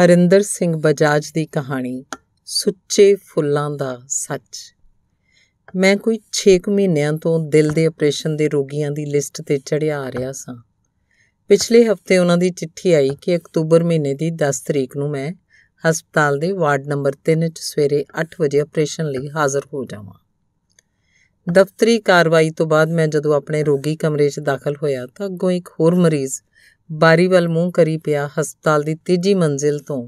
ਹਰਿੰਦਰ ਸਿੰਘ ਬਜਾਜ ਦੀ ਕਹਾਣੀ ਸੁੱਚੇ ਫੁੱਲਾਂ ਦਾ ਸੱਚ ਮੈਂ ਕੋਈ 6 ਮਹੀਨਿਆਂ ਤੋਂ ਦਿਲ ਦੇ ਆਪਰੇਸ਼ਨ ਦੇ ਰੋਗੀਆਂ ਦੀ ਲਿਸਟ ਤੇ ਚੜਿਆ ਆ ਰਿਹਾ ਸਾਂ ਪਿਛਲੇ ਹਫਤੇ ਉਹਨਾਂ ਦੀ ਚਿੱਠੀ ਆਈ ਕਿ ਅਕਤੂਬਰ ਮਹੀਨੇ ਦੀ 10 ਤਰੀਕ ਨੂੰ ਮੈਂ ਹਸਪਤਾਲ ਦੇ ਵਾਰਡ ਨੰਬਰ 3 'ਚ ਸਵੇਰੇ 8 ਵਜੇ ਆਪਰੇਸ਼ਨ ਲਈ ਹਾਜ਼ਰ ਹੋ ਜਾਵਾਂ ਦਫ਼ਤਰੀ ਕਾਰਵਾਈ ਤੋਂ ਬਾਅਦ ਮੈਂ ਜਦੋਂ ਆਪਣੇ ਰੋਗੀ ਕਮਰੇ 'ਚ ਦਾਖਲ ਹੋਇਆ ਤਾਂ ਅੱਗੋਂ ਇੱਕ ਹੋਰ ਮਰੀਜ਼ ਬਾਰੀ ਵੱਲ ਮੂੰਹ ਕਰੀ ਪਿਆ ਹਸਪਤਾਲ ਦੀ ਤੀਜੀ ਮੰਜ਼ਿਲ ਤੋਂ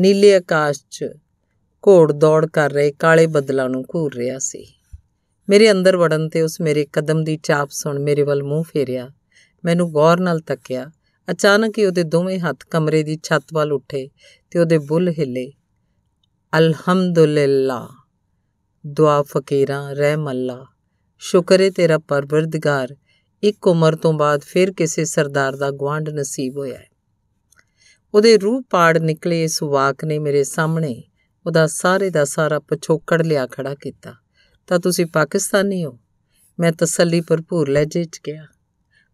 ਨੀਲੇ ਆਕਾਸ਼ 'ਚ ਘੋੜ ਦੌੜ ਕਰ ਰਹੇ ਕਾਲੇ ਬੱਦਲਾਂ ਨੂੰ ਘੂਰ ਰਿਹਾ ਸੀ ਮੇਰੇ ਅੰਦਰ ਵੜਨ ਤੇ ਉਸ ਮੇਰੇ ਕਦਮ ਦੀ ਚਾਪ ਸੁਣ ਮੇਰੇ ਵੱਲ ਮੂੰਹ ਫੇਰਿਆ ਮੈਨੂੰ ਗੌਰ ਨਾਲ ਤੱਕਿਆ ਅਚਾਨਕ ਹੀ ਉਹਦੇ ਦੋਵੇਂ ਹੱਥ ਕਮਰੇ ਦੀ ਛੱਤ ਵੱਲ ਉੱਠੇ ਤੇ ਉਹਦੇ ਬੁੱਲ ਹਿੱਲੇ ਅਲਹਮਦੁਲਿਲਾ ਦੁਆ ਫਕੀਰਾਂ ਰਹਿਮ ਅੱਲਾ ਸ਼ੁਕਰ ਹੈ ਤੇਰਾ ਪਰਵਰਦਗਾਰ ਇੱਕ ਉਮਰ ਤੋਂ ਬਾਅਦ ਫਿਰ ਕਿਸੇ ਸਰਦਾਰ ਦਾ ਗਵਾਂਢ ਨਸੀਬ ਹੋਇਆ ਉਹਦੇ ਰੂਹ ਪਾੜ ਨਿਕਲੇ ਇਸ ਵਾਕ ਨੇ ਮੇਰੇ ਸਾਹਮਣੇ ਉਹਦਾ ਸਾਰੇ ਦਾ ਸਾਰਾ ਪਛੋਕੜ ਲਿਆ ਖੜਾ ਕੀਤਾ ਤਾਂ ਤੁਸੀਂ ਪਾਕਿਸਤਾਨੀ ਹੋ ਮੈਂ ਤਸੱਲੀ ਭਰਪੂਰ ਲਹਿਜੇ 'ਚ ਗਿਆ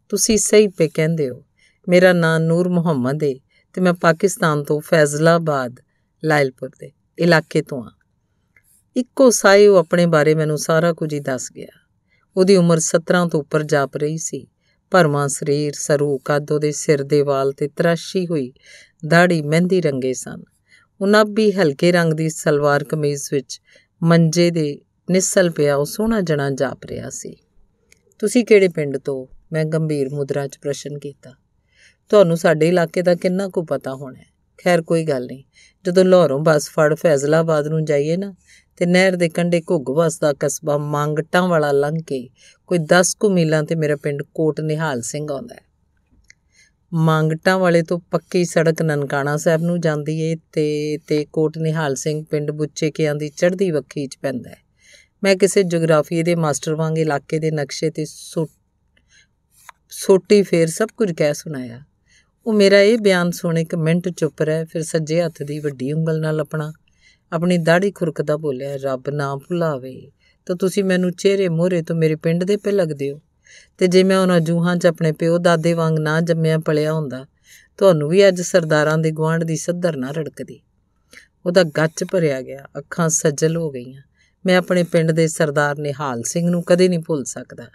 ਤੁਸੀਂ ਸਹੀ ਪੇ ਕਹਿੰਦੇ ਹੋ ਮੇਰਾ ਨਾਂ ਨੂਰ ਮੁਹੰਮਦ ਹੈ ਤੇ ਮੈਂ ਪਾਕਿਸਤਾਨ ਤੋਂ ਫੈਜ਼ਲਾਬਾਦ ਲਾਇਲਪੁਰ ਦੇ ਇਲਾਕੇ ਤੋਂ ਆ ਇੱਕੋ ਸਾਇਓ ਉਹ ਆਪਣੇ ਬਾਰੇ ਮੈਨੂੰ ਸਾਰਾ ਕੁਝ ਹੀ ਦੱਸ ਗਿਆ ਉਹਦੀ ਉਮਰ 17 ਤੋਂ ਉੱਪਰ ਜਾਪ ਰਹੀ ਸੀ ਪਰਮਾ ਸਰੀਰ ਸਰੂ ਕੱਦ ਉਹਦੇ ਸਿਰ ਦੇ ਵਾਲ ਤੇ ਤਰਾਸ਼ੀ ਹੋਈ ਦਾੜੀ ਮਹਿੰਦੀ ਰੰਗੇ ਸਨ ਉਹਨਾਂ ਵੀ ਹਲਕੇ ਰੰਗ ਦੀ ਸਲਵਾਰ ਕਮੀਜ਼ ਵਿੱਚ ਮੰਜੇ ਦੇ ਨਿਸਲ ਪਿਆ ਉਹ ਸੋਹਣਾ ਜਣਾ ਜਾਪ ਰਿਹਾ ਸੀ ਤੁਸੀਂ ਕਿਹੜੇ ਪਿੰਡ ਤੋਂ ਮੈਂ ਗੰਭੀਰ ਮੁਦਰਾ 'ਚ ਪ੍ਰਸ਼ਨ ਕੀਤਾ ਤੁਹਾਨੂੰ ਸਾਡੇ ਇਲਾਕੇ ਦਾ ਕਿੰਨਾ ਕੁ ਪਤਾ ਹੋਣਾ ਖੈਰ ਕੋਈ ਗੱਲ ਨਹੀਂ ਜਦੋਂ ਲਾਹੌਰੋਂ ਬੱਸ ਫੜ ਫੈਜ਼ਲਾਬਾਦ ਨੂੰ ਜਾਈਏ ਨਾ ਤੇ ਨਹਿਰ ਦੇ ਕੰਢੇ ਘੁੱਗ ਵਸਦਾ ਕਸਬਾ ਮੰਗਟਾਂ ਵਾਲਾ ਲੰਘ ਕੇ ਕੋਈ 10 ਕੁ ਮੀਲਾਂ ਤੇ ਮੇਰਾ ਪਿੰਡ ਕੋਟ ਨਿਹਾਲ ਸਿੰਘ ਆਉਂਦਾ ਹੈ ਮੰਗਟਾਂ ਵਾਲੇ ਤੋਂ ਪੱਕੀ ਸੜਕ ਨਨਕਾਣਾ ਸਾਹਿਬ ਨੂੰ ਜਾਂਦੀ ਏ ਤੇ ਤੇ ਕੋਟ ਨਿਹਾਲ ਸਿੰਘ ਪਿੰਡ ਬੁੱਚੇ ਕਿਆਂ ਦੀ ਚੜ੍ਹਦੀ ਵੱਖੀ 'ਚ ਪੈਂਦਾ ਹੈ ਮੈਂ ਕਿਸੇ ਜੀਓਗ੍ਰਾਫੀ ਦੇ ਮਾਸਟਰ ਵਾਂਗ ਇਲਾਕੇ ਦੇ ਨਕਸ਼ੇ ਤੇ ਸੋਟੀ ਫੇਰ ਸਭ ਕੁਝ ਕਹਿ ਸੁਣਾਇਆ ਉਹ ਮੇਰਾ ਇਹ ਬਿਆਨ ਸੁਣ ਇੱਕ ਮਿੰਟ ਚੁੱਪ ਰਹਿ ਫਿਰ ਸੱਜੇ ਹੱਥ ਦੀ ਵੱਡੀ ਉਂਗਲ ਨਾਲ ਆਪਣਾ ਆਪਣੀ ਦਾੜੀ ਖੁਰਕਦਾ ਬੋਲਿਆ ਰੱਬ ਨਾ ਭੁਲਾਵੇ ਤਾਂ ਤੁਸੀਂ ਮੈਨੂੰ ਚਿਹਰੇ ਮੋਹਰੇ ਤੋਂ ਮੇਰੇ ਪਿੰਡ ਦੇ ਪੇ ਲੱਗਦੇ ਹੋ ਤੇ ਜੇ ਮੈਂ ਉਹਨਾਂ ਜੂਹਾਂ 'ਚ ਆਪਣੇ ਪਿਓ ਦਾਦੇ ਵਾਂਗ ਨਾ ਜੰਮਿਆ ਪਲਿਆ ਹੁੰਦਾ ਤੁਹਾਨੂੰ ਵੀ ਅੱਜ ਸਰਦਾਰਾਂ ਦੇ ਗਵਾਂਢ ਦੀ ਸੱਧਰ ਨਾ ਰੜਕਦੀ ਉਹਦਾ ਗੱਚ ਭਰਿਆ ਗਿਆ ਅੱਖਾਂ ਸੱਜਲ ਹੋ ਗਈਆਂ ਮੈਂ ਆਪਣੇ ਪਿੰਡ ਦੇ ਸਰਦਾਰ ਨਿਹਾਲ ਸਿੰਘ ਨੂੰ ਕਦੇ ਨਹੀਂ ਭੁੱਲ ਸਕਦਾ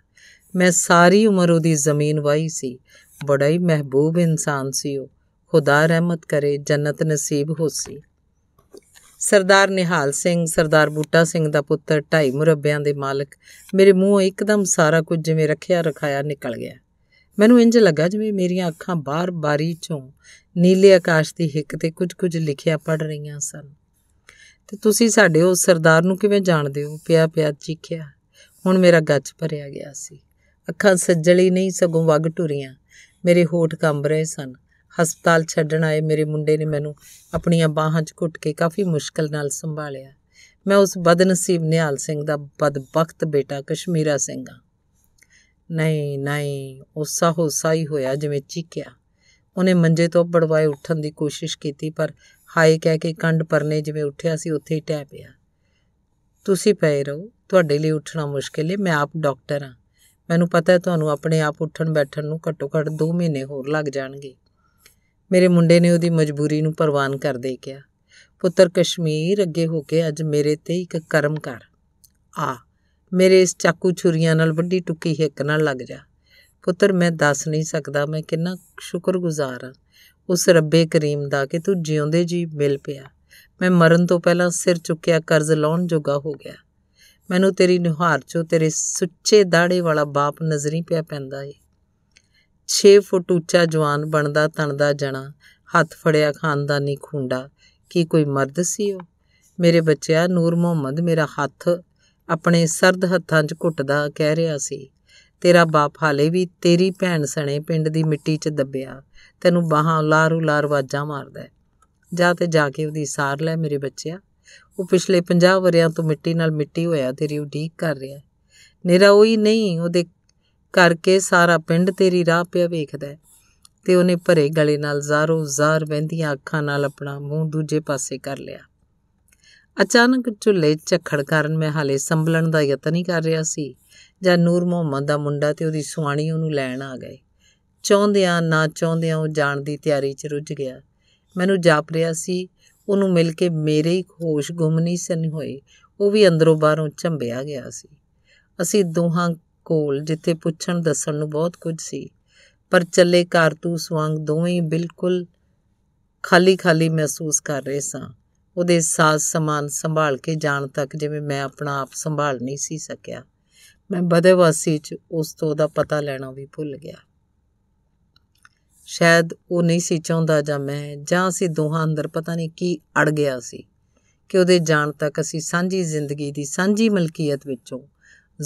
ਮੈਂ ਸਾਰੀ ਉਮਰ ਉਹਦੀ ਜ਼ਮੀਨ ਵਾਹੀ ਸੀ ਬੜਾ ਹੀ ਮਹਿਬੂਬ ਇਨਸਾਨ ਸੀ ਉਹ ਖੁਦਾ ਰਹਿਮਤ ਕਰੇ ਜੰਨਤ ਨਸੀਬ ਹੋਸੀ ਸਰਦਾਰ ਨਿਹਾਲ ਸਿੰਘ ਸਰਦਾਰ ਬੂਟਾ ਸਿੰਘ ਦਾ ਪੁੱਤਰ ਢਾਈ ਮੁਰੱਬਿਆਂ ਦੇ ਮਾਲਕ ਮੇਰੇ ਮੂੰਹੋਂ ਇੱਕਦਮ ਸਾਰਾ ਕੁਝ ਜਿਵੇਂ ਰੱਖਿਆ ਰਖਾਇਆ ਨਿਕਲ ਗਿਆ ਮੈਨੂੰ ਇੰਜ ਲੱਗਾ ਜਿਵੇਂ ਮੇਰੀਆਂ ਅੱਖਾਂ ਬਾਹਰ ਬਾਰੀ ਚੋਂ ਨੀਲੇ ਆਕਾਸ਼ ਦੀ ਹਿੱਕ ਤੇ ਕੁਝ-ਕੁਝ ਲਿਖਿਆ ਪੜ ਰਹੀਆਂ ਸਨ ਤੇ ਤੁਸੀਂ ਸਾਡੇ ਉਹ ਸਰਦਾਰ ਨੂੰ ਕਿਵੇਂ ਜਾਣਦੇ ਹੋ ਪਿਆ ਪਿਆ ਚੀਖਿਆ ਹੁਣ ਮੇਰਾ ਗੱਜ ਭਰਿਆ ਗਿਆ ਸੀ ਅੱਖਾਂ ਸੱਜਲੀ ਨਹੀਂ ਸਗੋਂ ਵਗ ਟੁਰੀਆਂ ਮੇਰੇ ਹੋਠ ਕੰਬ ਰਹੇ ਸਨ ਹਸਪਤਾਲ ਛੱਡਣ ਆਏ ਮੇਰੇ ਮੁੰਡੇ ਨੇ ਮੈਨੂੰ ਆਪਣੀਆਂ ਬਾਹਾਂ 'ਚ ਘੁੱਟ ਕੇ ਕਾਫੀ ਮੁਸ਼ਕਲ ਨਾਲ ਸੰਭਾਲਿਆ ਮੈਂ ਉਸ ਬਦਨਸੀਬ ਨਿਹਾਲ ਸਿੰਘ ਦਾ ਬਦਬਖਤ ਬੇਟਾ ਕਸ਼ਮੀਰਾ ਸਿੰਘ ਆ ਨਹੀਂ ਨਹੀਂ ਉਹ ਹੋਸਾ ਸਾਈ ਹੋਇਆ ਜਿਵੇਂ ਚੀਕਿਆ ਉਹਨੇ ਮੰਜੇ ਤੋਂ ਬੜਵਾਏ ਉੱਠਣ ਦੀ ਕੋਸ਼ਿਸ਼ ਕੀਤੀ ਪਰ ਹਾਏ ਕਹਿ ਕੇ ਕੰਡ ਪਰਨੇ ਜਿਵੇਂ ਉੱਠਿਆ ਸੀ ਉੱਥੇ ਹੀ ਟਹਿ ਪਿਆ ਤੁਸੀਂ ਪਏ ਰਹੋ ਤੁਹਾਡੇ ਲਈ ਉੱਠਣਾ ਮੁਸ਼ਕਿਲ ਹੈ ਮੈਂ ਆਪ ਡਾਕਟਰ ਆ ਮੈਨੂੰ ਪਤਾ ਹੈ ਤੁਹਾਨੂੰ ਆਪਣੇ ਆਪ ਉੱਠਣ ਬੈਠਣ ਨੂੰ ਘੱਟੋ ਘੱਟ 2 ਮਹੀਨੇ ਹੋਰ ਲੱਗ ਜਾਣਗੇ ਮੇਰੇ ਮੁੰਡੇ ਨੇ ਉਹਦੀ ਮਜਬੂਰੀ ਨੂੰ ਪ੍ਰਵਾਨ ਦੇ ਕਿਹਾ ਪੁੱਤਰ ਕਸ਼ਮੀਰ ਅੱਗੇ ਹੋ ਕੇ ਅੱਜ ਮੇਰੇ ਤੇ ਇੱਕ ਕਰਮ ਕਰ ਆ ਮੇਰੇ ਇਸ ਚਾਕੂ ਛੁਰੀਆਂ ਨਾਲ ਵੱਡੀ ਟੁੱਕੀ ਹਿੱਕ ਨਾਲ ਲੱਗ ਜਾ ਪੁੱਤਰ ਮੈਂ ਦੱਸ ਨਹੀਂ ਸਕਦਾ ਮੈਂ ਕਿੰਨਾ ਸ਼ੁਕਰਗੁਜ਼ਾਰ ਹਾਂ ਉਸ ਰੱਬੇ ਕਰੀਮ ਦਾ ਕਿ ਤੂੰ ਜਿਉਂਦੇ ਜੀ ਮਿਲ ਪਿਆ ਮੈਂ ਮਰਨ ਤੋਂ ਪਹਿਲਾਂ ਸਿਰ ਚੁੱਕਿਆ ਕਰਜ਼ ਲਾਉਣ ਜੋਗਾ ਹੋ ਗਿਆ ਮੈਨੂੰ ਤੇਰੀ ਨਿਹਾਰ ਚੋਂ ਤੇਰੇ ਸੁੱਚੇ ਦਾੜੇ ਵਾਲਾ ਬਾਪ ਨਜ਼ਰੀ ਪਿਆ ਪੈਂਦਾ ਏ 6 ਫੁੱਟ ਉੱਚਾ ਜਵਾਨ ਬਣਦਾ ਤਣਦਾ ਜਣਾ ਹੱਥ ਫੜਿਆ ਖਾਨਦਾਨੀ ਖੁੰਡਾ ਕੀ ਕੋਈ ਮਰਦ ਸੀ ਉਹ ਮੇਰੇ ਬੱਚਿਆ ਨੂਰ ਮੁਹੰਮਦ ਮੇਰਾ ਹੱਥ ਆਪਣੇ ਸਰਦ ਹੱਥਾਂ 'ਚ ਘੁੱਟਦਾ ਕਹਿ ਰਿਹਾ ਸੀ ਤੇਰਾ ਬਾਪ ਹਾਲੇ ਵੀ ਤੇਰੀ ਭੈਣ ਸਣੇ ਪਿੰਡ ਦੀ ਮਿੱਟੀ 'ਚ ਦੱਬਿਆ ਤੈਨੂੰ ਬਾਹਾਂ ਲਾਰੂ ਲਾਰਵਾਜਾਂ ਮਾਰਦਾ ਜਾ ਤੇ ਜਾ ਕੇ ਉਹਦੀ ਸਾਰ ਲੈ ਮੇਰੇ ਬੱਚਿਆ ਉਹ ਪਿਛਲੇ 50 ਵਰਿਆਂ ਤੋਂ ਮਿੱਟੀ ਨਾਲ ਮਿੱਟੀ ਹੋਇਆ ਤੇਰੀ ਉਡੀਕ ਕਰ ਰਿਹਾ ਹੈ ਨੇਰਾ ਉਹੀ ਨਹੀਂ ਉਹਦੇ ਕਰਕੇ ਸਾਰਾ ਪਿੰਡ ਤੇਰੀ ਰਾਹ ਪਿਆ ਵੇਖਦਾ ਹੈ ਤੇ ਉਹਨੇ ਭਰੇ ਗਲੇ ਨਾਲ ਜ਼ਾਰੋ ਜ਼ਾਰ ਵੈਂਦੀਆਂ ਅੱਖਾਂ ਨਾਲ ਆਪਣਾ ਮੂੰਹ ਦੂਜੇ ਪਾਸੇ ਕਰ ਲਿਆ ਅਚਾਨਕ ਝੁੱਲੇ ਝਖੜ ਕਰਨ ਮੈਂ ਹਾਲੇ ਸੰਭਲਣ ਦਾ ਯਤਨ ਹੀ ਕਰ ਰਿਹਾ ਸੀ ਜਾਂ ਨੂਰ ਮੁਹੰਮਦ ਦਾ ਮੁੰਡਾ ਤੇ ਉਹਦੀ ਸੁਆਣੀ ਉਹਨੂੰ ਲੈਣ ਆ ਗਏ ਚਾਹੁੰਦਿਆਂ ਨਾ ਚਾਹੁੰਦਿਆਂ ਉਹ ਜਾਣ ਦੀ ਤਿਆਰੀ 'ਚ ਰੁੱਝ ਗਿਆ ਮੈਨੂੰ ਜਾਪ ਰਿਹਾ ਸੀ ਉਹਨੂੰ ਮਿਲ ਕੇ ਮੇਰੇ ਹੀ ਖੋਸ਼ ਗੁੰਮ ਨਹੀਂ ਸਨ ਹੋਏ ਉਹ ਵੀ ਅੰਦਰੋਂ ਬਾਹਰੋਂ ਝੰਬਿਆ ਗਿਆ ਸੀ ਅਸੀਂ ਦੋਹਾਂ ਕੋਲ ਜਿੱਥੇ ਪੁੱਛਣ ਦੱਸਣ ਨੂੰ ਬਹੁਤ ਕੁਝ ਸੀ ਪਰ ਚੱਲੇ ਕਾਰਤੂਸ ਵਾਂਗ ਦੋਵੇਂ ਬਿਲਕੁਲ ਖਾਲੀ-ਖਾਲੀ ਮਹਿਸੂਸ ਕਰ ਰਹੇ ਸਾਂ ਉਹਦੇ ਸਾਜ਼ ਸਮਾਨ ਸੰਭਾਲ ਕੇ ਜਾਣ ਤੱਕ ਜਿਵੇਂ ਮੈਂ ਆਪਣਾ ਆਪ ਸੰਭਾਲ ਨਹੀਂ ਸੀ ਸਕਿਆ ਮੈਂ ਬਦਵਾਸੀ 'ਚ ਉਸ ਤੋਂ ਦਾ ਪਤਾ ਲੈਣਾ ਵੀ ਭੁੱਲ ਗਿਆ ਸ਼ਾਇਦ ਉਹ ਨਹੀਂ ਸੀ ਚਾਹੁੰਦਾ ਜਾਂ ਮੈਂ ਜਾਂ ਅਸੀਂ ਦੋਹਾਂ ਅੰਦਰ ਪਤਾ ਨਹੀਂ ਕੀ ਅੜ ਗਿਆ ਸੀ ਕਿ ਉਹਦੇ ਜਾਣ ਤੱਕ ਅਸੀਂ ਸਾਂਝੀ ਜ਼ਿੰਦਗੀ ਦੀ ਸਾਂਝੀ ਮਲਕੀਅਤ ਵਿੱਚੋਂ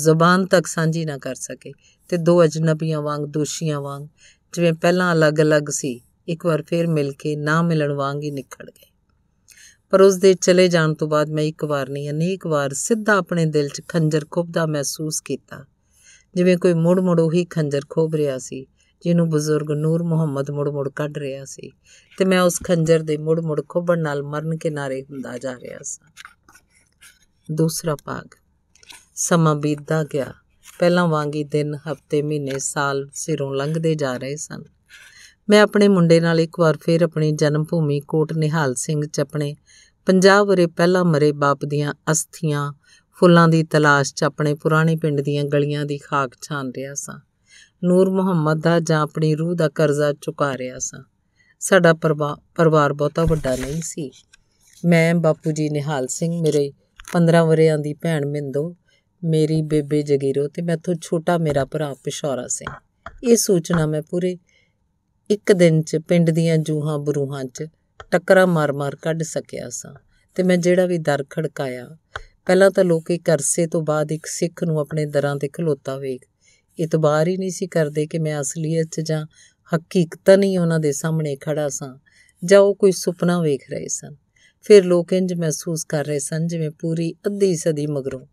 ਜ਼ੁਬਾਨ ਤੱਕ ਸਾਂਝੀ ਨਾ ਕਰ ਸਕੇ ਤੇ ਦੋ ਅਜਨਬੀਆਂ ਵਾਂਗ ਦੋਸ਼ੀਆਂ ਵਾਂਗ ਜਿਵੇਂ ਪਹਿਲਾਂ ਅਲੱਗ-ਅਲੱਗ ਸੀ ਇੱਕ ਵਾਰ ਫੇਰ ਮਿਲ ਕੇ ਨਾ ਮਿਲਣ ਵਾਂਗ ਹੀ ਨਿਕਲ ਗਏ ਪਰ ਉਸ ਦੇ ਚਲੇ ਜਾਣ ਤੋਂ ਬਾਅਦ ਮੈਂ ਇੱਕ ਵਾਰ ਨਹੀਂ ਅਨੇਕ ਵਾਰ ਸਿੱਧਾ ਆਪਣੇ ਦਿਲ 'ਚ ਖੰਜਰ ਖੋਬਦਾ ਮਹਿਸੂਸ ਕੀਤਾ ਜਿਵੇਂ ਕੋਈ ਮੁੜ-ਮੁੜ ਉਹੀ ਖੰਜਰ ਖੋਭ ਰਿਹਾ ਸੀ ਜਿਹਨੂੰ ਬਜ਼ੁਰਗ ਨੂਰ ਮੁਹੰਮਦ ਮੁੜ-ਮੁੜ ਕੱਢ ਰਿਹਾ ਸੀ ਤੇ ਮੈਂ ਉਸ ਖੰਜਰ ਦੇ ਮੁੜ-ਮੁੜ ਖੋਬਣ ਨਾਲ ਮਰਨ ਕਿਨਾਰੇ ਹੁੰਦਾ ਜਾ ਰਿਹਾ ਸਾਂ ਦੂਸਰਾ ਭਾਗ ਸਮਾਂ ਬੀਤਦਾ ਗਿਆ ਪਹਿਲਾਂ ਵਾਂਗੀ ਦਿਨ ਹਫਤੇ ਮਹੀਨੇ ਸਾਲ ਸਿਰੋਂ ਲੰਘਦੇ ਜਾ ਰਹੇ ਸਨ ਮੈਂ ਆਪਣੇ ਮੁੰਡੇ ਨਾਲ ਇੱਕ ਵਾਰ ਫੇਰ ਆਪਣੀ ਜਨਮ ਭੂਮੀ ਕੋਟ ਨਿਹਾਲ ਸਿੰਘ ਚ ਆਪਣੇ 50 ਵਰੇ ਪਹਿਲਾਂ ਮਰੇ ਬਾਪ ਦੀਆਂ ਅਸਥੀਆਂ ਫੁੱਲਾਂ ਦੀ ਤਲਾਸ਼ 'ਚ ਆਪਣੇ ਪੁਰਾਣੇ ਪਿੰਡ ਦੀਆਂ ਗਲੀਆਂ ਦੀ ਖਾਕ ਛਾਨ ਰਿਹਾ ਸਾਂ ਨੂਰ ਮੁਹੰਮਦ ਦਾ ਜਾਂ ਆਪਣੀ ਰੂਹ ਦਾ ਕਰਜ਼ਾ ਚੁਕਾ ਰਿਹਾ ਸਾਂ ਸਾਡਾ ਪਰਿਵਾਰ ਬਹੁਤਾ ਵੱਡਾ ਨਹੀਂ ਸੀ ਮੈਂ ਬਾਪੂ ਜੀ ਨਿਹਾਲ ਸਿੰਘ ਮੇਰੇ 15 ਵਰਿਆਂ ਦੀ ਭੈਣ ਮਿੰਦੋ ਮੇਰੀ ਬੇਬੇ ਜਗੀਰੋ ਤੇ ਮੈਥੋਂ ਛੋਟਾ ਮੇਰਾ ਭਰਾ ਪਿਸ਼ੌਰਾ ਸਿੰਘ ਇਹ ਸੂਚਨਾ ਮੈਂ ਪੂਰੇ ਇੱਕ ਦਿਨ 'ਚ ਪਿੰਡ ਦੀਆਂ ਜੂਹਾਂ ਬਰੂਹਾਂ 'ਚ ਟੱਕਰਾ ਮਾਰ-ਮਾਰ ਕੱਢ ਸਕਿਆ ਸਾਂ ਤੇ ਮੈਂ ਜਿਹੜਾ ਵੀ ਦਰ ਖੜਕਾਇਆ ਪਹਿਲਾਂ ਤਾਂ ਲੋਕ ਕਰਸੇ ਤੋਂ ਬਾਅਦ ਇੱਕ ਸਿੱਖ ਨੂੰ ਆਪਣੇ ਦਰਾਂ ਤੇ ਖਲੋਤਾ ਵੇਖ ਇਤਬਾਰ ਹੀ ਨਹੀਂ ਸੀ ਕਰਦੇ ਕਿ ਮੈਂ ਅਸਲੀਅਤ 'ਚ ਜਾਂ ਹਕੀਕਤਨ ਹੀ ਉਹਨਾਂ ਦੇ ਸਾਹਮਣੇ ਖੜਾ ਸਾਂ ਜਾਂ ਉਹ ਕੋਈ ਸੁਪਨਾ ਵੇਖ ਰਹੇ ਸਨ ਫਿਰ ਲੋਕ ਇੰਜ ਮਹਿਸੂਸ ਕਰ ਰਹੇ ਸਨ ਜਿਵੇਂ ਪੂਰੀ ਅੱਧੀ ਸਦੀ ਮਗਰੋਂ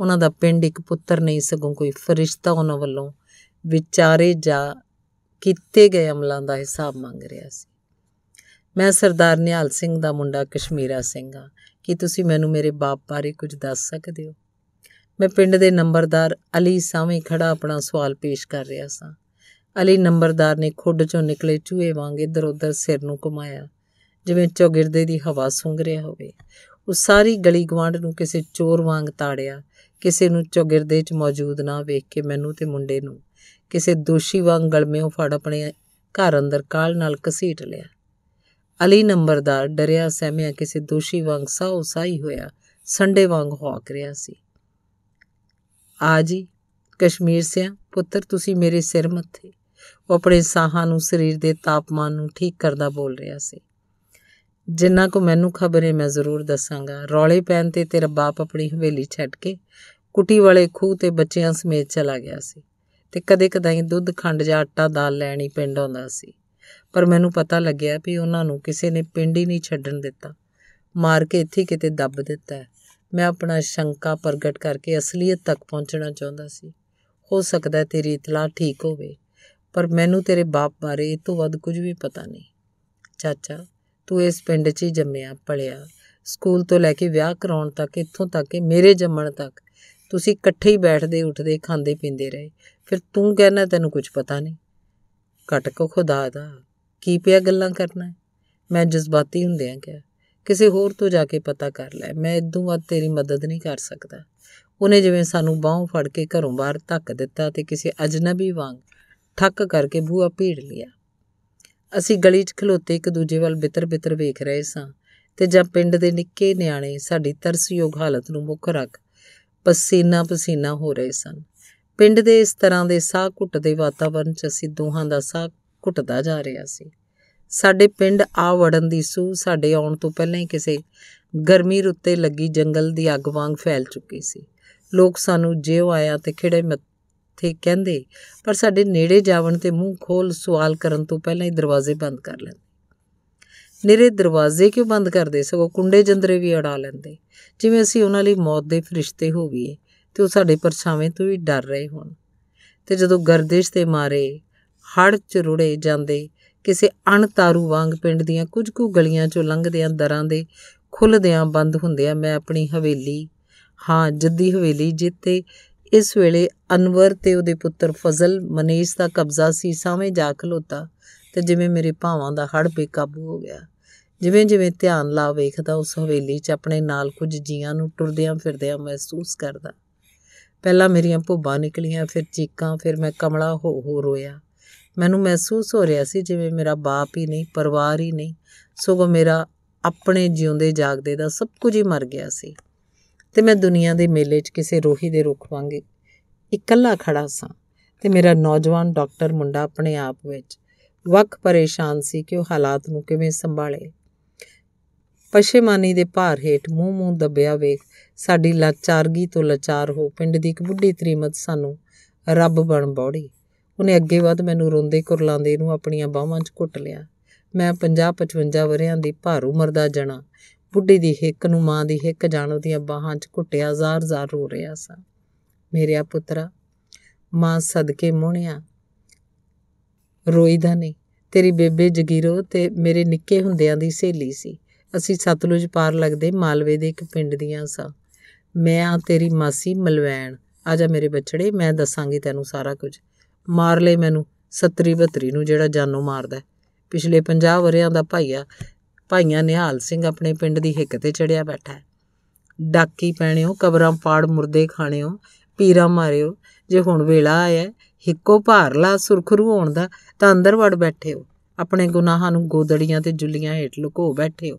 ਉਹਨਾਂ ਦਾ ਪਿੰਡ ਇੱਕ ਪੁੱਤਰ ਨਹੀਂ ਸਗੋਂ ਕੋਈ ਫਰਿਸ਼ਤਾ ਉਹਨਾਂ ਵੱਲੋਂ ਵਿਚਾਰੇ ਜਾ ਕੀਤੇ ਗਏ ਅਮਲਾਂ ਦਾ ਹਿਸਾਬ ਮੰਗ ਰਿਹਾ ਸੀ ਮੈਂ ਸਰਦਾਰ ਨਿਹਾਲ ਸਿੰਘ ਦਾ ਮੁੰਡਾ ਕਸ਼ਮੀਰਾ ਸਿੰਘ ਆ ਕੀ ਤੁਸੀਂ ਮੈਨੂੰ ਮੇਰੇ ਬਾਪ ਬਾਰੇ ਕੁਝ ਦੱਸ ਸਕਦੇ ਹੋ ਮੈਂ ਪਿੰਡ ਦੇ ਨੰਬਰਦਾਰ ਅਲੀ ਸਾਹਮਣੇ ਖੜਾ ਆਪਣਾ ਸਵਾਲ ਪੇਸ਼ ਕਰ ਰਿਹਾ ਸਾਂ ਅਲੀ ਨੰਬਰਦਾਰ ਨੇ ਖੁੱਡ ਚੋਂ ਨਿਕਲੇ ਚੂਹੇ ਵਾਂਗ ਇਧਰ ਉਧਰ ਸਿਰ ਨੂੰ ਘੁਮਾਇਆ ਜਿਵੇਂ ਚੌਗਿਰਦੇ ਦੀ ਹਵਾ ਸੁੰਘ ਰਿਹਾ ਹੋਵੇ ਉਹ ਸਾਰੀ ਗਲੀ ਗਵਾਂਡ ਨੂੰ ਕਿਸੇ ਚੋਰ ਵਾਂਗ ਤਾੜਿਆ ਕਿਸੇ ਨੂੰ ਚੌਗਿਰਦੇ 'ਚ ਮੌਜੂਦ ਨਾ ਵੇਖ ਕੇ ਮੈਨੂੰ ਤੇ ਮੁੰਡੇ ਨੂੰ ਕਿਸੇ ਦੋਸ਼ੀ ਵਾਂਗ ਗਲਮਿਓਂ ਫੜ ਆਪਣੇ ਘਰ ਅੰਦਰ ਕਾਲ ਨਾਲ ਕਸੀਟ ਲਿਆ ਅਲੀ ਨੰਬਰਦਾਰ ਡਰਿਆ ਸਹਿਮਿਆ ਕਿਸੇ ਦੋਸ਼ੀ ਵਾਂਗ ਸਾਉ ਸਾਈ ਹੋਇਆ ਸੰਡੇ ਵਾਂਗ ਹੌਕ ਰਿਹਾ ਸੀ ਆ ਜੀ ਕਸ਼ਮੀਰ ਸਿਆ ਪੁੱਤਰ ਤੁਸੀਂ ਮੇਰੇ ਸਿਰ ਮੱਥੇ ਉਹ ਆਪਣੇ ਸਾਹਾਂ ਨੂੰ ਸਰੀਰ ਦੇ ਤਾਪਮਾਨ ਨੂੰ ਠੀਕ ਕਰਦਾ ਬੋਲ ਰਿਹਾ ਸੀ ਜਿੰਨਾ ਕੋ ਮੈਨੂੰ ਖਬਰ ਹੈ ਮੈਂ ਜ਼ਰੂਰ ਦੱਸਾਂਗਾ ਰੌਲੇ ਪੈਣ ਤੇ ਤੇਰਾ ਬਾਪ ਆਪਣੀ ਹਵੇਲੀ ਛੱਡ ਕੇ ਕੁਟੀ ਵਾਲੇ ਖੂਹ ਤੇ ਬੱਚਿਆਂ ਸਮੇਤ ਚਲਾ ਗਿਆ ਸੀ ਤੇ ਕਦੇ ਕਦਾਈ ਦੁੱਧ ਖੰਡ ਜਾਂ ਆਟਾ ਦਾਲ ਲੈਣੀ ਪਿੰਡ ਆਉਂਦਾ ਸੀ ਪਰ ਮੈਨੂੰ ਪਤਾ ਲੱਗਿਆ ਵੀ ਉਹਨਾਂ ਨੂੰ ਕਿਸੇ ਨੇ ਪਿੰਡ ਹੀ ਨਹੀਂ ਛੱਡਣ ਦਿੱਤਾ ਮਾਰ ਕੇ ਇੱਥੇ ਕਿਤੇ ਦੱਬ ਦਿੱਤਾ ਮੈਂ ਆਪਣਾ ਸ਼ੰਕਾ ਪ੍ਰਗਟ ਕਰਕੇ ਅਸਲੀਅਤ ਤੱਕ ਪਹੁੰਚਣਾ ਚਾਹੁੰਦਾ ਸੀ ਹੋ ਸਕਦਾ ਤੇਰੀ ਇਤਲਾ ਠੀਕ ਹੋਵੇ ਪਰ ਮੈਨੂੰ ਤੇਰੇ ਬਾਪ ਬਾਰੇ ਇਹ ਤੋਂ ਵੱਧ ਕੁਝ ਵੀ ਪਤਾ ਨਹੀਂ ਚਾਚਾ ਤੂੰ ਇਸ ਪਿੰਡ 'ਚ ਹੀ ਜੰਮਿਆ ਪਲਿਆ ਸਕੂਲ ਤੋਂ ਲੈ ਕੇ ਵਿਆਹ ਕਰਾਉਣ ਤੱਕ ਇੱਥੋਂ ਤੱਕ ਕਿ ਮੇਰੇ ਜੰਮਣ ਤੱਕ ਤੁਸੀਂ ਇਕੱਠੇ ਹੀ ਬੈਠਦੇ ਉੱਠਦੇ ਖਾਂਦੇ ਪੀਂਦੇ ਰਹੇ ਫਿਰ ਤੂੰ ਕਹਿਣਾ ਤੈਨੂੰ ਕੁਝ ਪਤਾ ਨਹੀਂ ਘਟ ਕੋ ਖੁਦਾ ਦਾ ਕੀ ਪਿਆ ਗੱਲਾਂ ਕਰਨਾ ਮੈਂ ਜਜ਼ਬਾਤੀ ਹੁੰਦਿਆਂ ਕਿਹਾ ਕਿਸੇ ਹੋਰ ਤੋਂ ਜਾ ਕੇ ਪਤਾ ਕਰ ਲੈ ਮੈਂ ਇਦੋਂ ਵੱਧ ਤੇਰੀ ਮਦਦ ਨਹੀਂ ਕਰ ਸਕਦਾ ਉਹਨੇ ਜਿਵੇਂ ਸਾਨੂੰ ਬਾਹੋਂ ਫੜ ਕੇ ਘਰੋਂ ਬਾਹਰ ਧੱਕ ਦਿੱਤਾ ਤੇ ਕਿਸੇ ਅਜਨਬੀ ਵਾਂਗ ਠੱਕ ਕਰਕੇ ਬੂਹਾ ਭੀੜ ਲਿਆ ਅਸੀਂ ਗਲੀ 'ਚ ਖਲੋਤੇ ਇੱਕ ਦੂਜੇ ਵੱਲ ਬਿੱਤਰ-ਬਿੱਤਰ ਵੇਖ ਰਹੇ ਸਾਂ ਤੇ ਜਦ ਪਿੰਡ ਦੇ ਨਿੱਕੇ ਨਿਆਣੇ ਸਾਡੀ ਤਰਸਯੋਗ ਹਾਲਤ ਨੂੰ ਮੁੱਖ ਰੱਖ ਪਸੀਨਾ ਪਸੀਨਾ ਹੋ ਰਹੇ ਸਨ ਪਿੰਡ ਦੇ ਇਸ ਤਰ੍ਹਾਂ ਦੇ ਸਾਹ ਘੁੱਟਦੇ ਵਾਤਾਵਰਣ 'ਚ ਅਸੀਂ ਦੋਹਾਂ ਦਾ ਸਾਹ ਘੁੱਟਦਾ ਜਾ ਰਿਹਾ ਸੀ ਸਾਡੇ ਪਿੰਡ ਆ ਵੜਨ ਦੀ ਸੂ ਸਾਡੇ ਆਉਣ ਤੋਂ ਪਹਿਲਾਂ ਹੀ ਕਿਸੇ ਗਰਮੀ ਰੁੱਤੇ ਲੱਗੀ ਜੰਗਲ ਦੀ ਅੱਗ ਵਾਂਗ ਫੈਲ ਚੁੱਕੀ ਸੀ ਲੋਕ ਸਾਨੂੰ ਜਿਉ ਆਇਆ ਤੇ ਖਿਹੜੇ ਮੱਥੇ ਕਹਿੰਦੇ ਪਰ ਸਾਡੇ ਨੇੜੇ ਜਾਵਣ ਤੇ ਮੂੰਹ ਖੋਲ ਸਵਾਲ ਕਰਨ ਤੋਂ ਪਹਿਲਾਂ ਹੀ ਦਰਵਾਜ਼ੇ ਬੰਦ ਕਰ ਲੈਂਦੇ ਨੇਰੇ ਦਰਵਾਜ਼ੇ ਕਿਉਂ ਬੰਦ ਕਰਦੇ ਸਗੋਂ ਕੁੰਡੇ ਜੰਦਰੇ ਵੀ ਅੜਾ ਲੈਂਦੇ ਜਿਵੇਂ ਅਸੀਂ ਉਹਨਾਂ ਲਈ ਮੌਤ ਦੇ ਫਰਿਸ਼ਤੇ ਹੋ ਗਏ ਤੇ ਉਹ ਸਾਡੇ ਪਰਛਾਵੇਂ ਤੋਂ ਵੀ ਡਰ ਰਹੇ ਹੋਣ ਤੇ ਜਦੋਂ ਗਰਦਿਸ਼ ਤੇ ਮਾਰੇ ਹੜ ਚ ਰੁੜੇ ਜਾਂਦੇ ਕਿਸੇ ਅਣਤਾਰੂ ਵਾਂਗ ਪਿੰਡ ਦੀਆਂ ਕੁਝ ਕੁ ਗਲੀਆਂ ਚੋਂ ਲੰਘਦਿਆਂ ਦਰਾਂ ਦੇ ਖੁੱਲਦਿਆਂ ਬੰਦ ਹੁੰਦਿਆਂ ਮੈਂ ਆਪਣੀ ਹਵੇਲੀ ਹਾਂ ਜੱਦੀ ਹਵੇਲੀ ਜਿੱਤੇ ਇਸ ਵੇਲੇ ਅਨਵਰ ਤੇ ਉਹਦੇ ਪੁੱਤਰ ਫਜ਼ਲ ਮਨੀਸ਼ ਦਾ ਕਬਜ਼ਾ ਸੀ ਸਾਵੇਂ ਜਾ ਖਲੋਤਾ ਤੇ ਜਿਵੇਂ ਮੇਰੇ ਭਾਵਾਂ ਦਾ ਹੜ ਬੇਕਾਬੂ ਹੋ ਗਿਆ ਜਿਵੇਂ ਜਿਵੇਂ ਧਿਆਨ ਲਾ ਵੇਖਦਾ ਉਸ ਹਵੇਲੀ 'ਚ ਆਪਣੇ ਨਾਲ ਕੁਝ ਜੀਆਂ ਨੂੰ ਟੁਰਦਿਆਂ ਫਿਰਦਿਆਂ ਮਹਿਸੂਸ ਕਰਦਾ ਪਹਿਲਾਂ ਮੇਰੀਆਂ ਭੁੱਬਾਂ ਨਿਕਲੀਆਂ ਫਿਰ ਚੀਕਾਂ ਫਿਰ ਮੈਂ ਕਮਲਾ ਹੋ ਹੋ ਰੋਇਆ ਮੈਨੂੰ ਮਹਿਸੂਸ ਹੋ ਰਿਹਾ ਸੀ ਜਿਵੇਂ ਮੇਰਾ ਬਾਪ ਹੀ ਨਹੀਂ ਪਰਿਵਾਰ ਹੀ ਨਹੀਂ ਸਗੋਂ ਮੇਰਾ ਆਪਣੇ ਜਿਉਂਦੇ ਜਾਗਦੇ ਦਾ ਸਭ ਕੁਝ ਹੀ ਮਰ ਗਿਆ ਸੀ ਤੇ ਮੈਂ ਦੁਨੀਆ ਦੇ ਮੇਲੇ 'ਚ ਕਿਸੇ ਰੋਹੀ ਦੇ ਰੁੱਖ ਵਾਂਗ ਇਕੱਲਾ ਖੜਾ ਸਾਂ ਤੇ ਮੇਰਾ ਨੌਜਵਾਨ ਡਾਕਟਰ ਮੁੰਡਾ ਆਪਣੇ ਆਪ ਵਿੱਚ ਵਕ ਪਰੇਸ਼ਾਨ ਸੀ ਕਿ ਉਹ ਹਾਲਾਤ ਨੂੰ ਕਿਵੇਂ ਸੰਭਾਲੇ ਪਸ਼ੇਮਾਨੀ ਦੇ ਭਾਰ ਹੇਠ ਮੂੰਹ ਮੂੰਹ ਦੱਬਿਆ ਵੇਖ ਸਾਡੀ ਲਾਚਾਰਗੀ ਤੋਂ ਲਾਚਾਰ ਹੋ ਪਿੰਡ ਦੀ ਇੱਕ ਬੁੱਢੀ ਤ੍ਰੀਮਤ ਸਾਨੂੰ ਰੱਬ ਬਣ ਬੌੜੀ ਉਹਨੇ ਅੱਗੇ ਵੱਧ ਮੈਨੂੰ ਰੋਂਦੇ ਕੁਰਲਾਉਂਦੇ ਨੂੰ ਆਪਣੀਆਂ ਬਾਹਾਂ 'ਚ ਘੁੱਟ ਲਿਆ ਮੈਂ 50-55 ਵਰਿਆਂ ਦੀ ਭਾਰ ਉਮਰ ਦਾ ਜਣਾ ਬੁੱਢੀ ਦੀ ਹਿੱਕ ਨੂੰ ਮਾਂ ਦੀ ਹਿੱਕ ਜਾਣ ਉਹਦੀਆਂ ਬਾਹਾਂ 'ਚ ਘੁੱਟਿਆ ਜ਼ਾਰ-ਜ਼ਾਰ ਰੋ ਰਿਹਾ ਸਾਂ ਮੇਰਿਆ ਪੁੱਤਰਾ ਮਾਂ ਸਦਕੇ ਮੋਹਣਿਆ ਰੋਈਦਾ ਨਹੀਂ ਤੇਰੀ ਬੇਬੇ ਜਗੀਰੋ ਤੇ ਮੇਰੇ ਨਿੱਕੇ ਹੁੰਦਿਆਂ ਦੀ ਸਹੇਲੀ ਸੀ ਅਸੀਂ ਸਤਲੁਜ ਪਾਰ ਲੱਗਦੇ ਮਾਲਵੇ ਦੇ ਇੱਕ ਪਿੰਡ ਦੀਆਂ ਸਾਂ ਮੈਂ ਆ ਤੇਰੀ ਮਾਸੀ ਮਲਵੈਣ ਆ ਜਾ ਮੇਰੇ ਬੱਚੜੇ ਮੈਂ ਦੱਸਾਂਗੀ ਤੈਨੂੰ ਸਾਰਾ ਕੁਝ ਮਾਰ ਲੈ ਮੈਨੂੰ ਸਤਰੀ ਬਤਰੀ ਨੂੰ ਜਿਹੜਾ ਜਾਨੋਂ ਮਾਰਦਾ ਪਿਛਲੇ 50 ਵਰਿਆਂ ਦਾ ਭਾਈਆ ਭਾਈਆਂ ਨਿਹਾਲ ਸਿੰਘ ਆਪਣੇ ਪਿੰਡ ਦੀ ਹਿੱਕ ਤੇ ਚੜਿਆ ਬੈਠਾ ਹੈ ਡਾਕੀ ਪੈਣਿਓ ਕਬਰਾਂ ਪਾੜ ਮੁਰਦੇ ਖਾਣਿਓ ਪੀਰਾ ਮਾਰਿਓ ਜੇ ਹੁਣ ਵੇਲਾ ਆਇਆ ਹਿੱਕੋ ਭਾਰਲਾ ਸੁਰਖਰੂ ਹੋਣ ਦਾ ਤਾਂ ਅੰਦਰ ਵੜ ਬੈਠੇ ਹੋ ਆਪਣੇ ਗੁਨਾਹਾਂ ਨੂੰ ਗੋਦੜੀਆਂ ਤੇ ਜੁੱਲੀਆਂ ਹੇਠ ਲੁਕੋ ਬੈਠੇ ਹੋ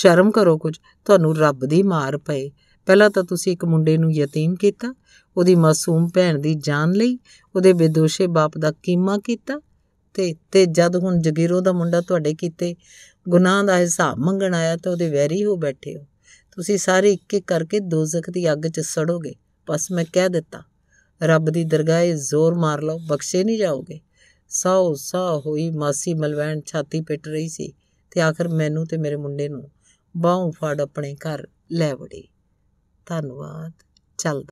ਸ਼ਰਮ ਕਰੋ ਕੁਝ ਤੁਹਾਨੂੰ ਰੱਬ ਦੀ ਮਾਰ ਪਏ ਪਹਿਲਾਂ ਤਾਂ ਤੁਸੀਂ ਇੱਕ ਮੁੰਡੇ ਨੂੰ ਯਤੀਮ ਕੀਤਾ ਉਹਦੀ ਮਾਸੂਮ ਭੈਣ ਦੀ ਜਾਨ ਲਈ ਉਹਦੇ ਬੇਦੋਸ਼ੇ ਬਾਪ ਦਾ ਕੀਮਾ ਕੀਤਾ ਤੇ ਤੇ ਜਦ ਹੁਣ ਜਗੀਰੋ ਦਾ ਮੁੰਡਾ ਤੁਹਾਡੇ ਕੀਤੇ ਗੁਨਾਹ ਦਾ ਹਿਸਾਬ ਮੰਗਣ ਆਇਆ ਤਾਂ ਉਹਦੇ ਵੈਰੀ ਹੋ ਬੈਠੇ ਹੋ ਤੁਸੀਂ ਸਾਰੇ ਇੱਕ ਇੱਕ ਕਰਕੇ ਦੋਜ਼ਖ ਦੀ ਅੱਗ 'ਚ ਸੜੋਗੇ ਬਸ ਮੈਂ ਕਹਿ ਦਿੱਤਾ ਰੱਬ ਦੀ ਦਰਗਾਹੇ ਜ਼ੋਰ ਮਾਰ ਲਓ ਬਖਸ਼ੇ ਨਹੀਂ ਜਾਓਗੇ ਸਾਉ ਸਾ ਹੋਈ ਮਾਸੀ ਮਲਵੈਣ ਛਾਤੀ ਪਿੱਟ ਰਹੀ ਸੀ ਤੇ ਆਖਰ ਮੈਨੂੰ ਤੇ ਮੇਰੇ ਮੁੰਡੇ ਨੂੰ ਬਾਹੋਂ ਫੜ ਆਪਣੇ ਘਰ ਲੈ ਵੜੀ ਧੰਨਵਾਦ ਚੱਲ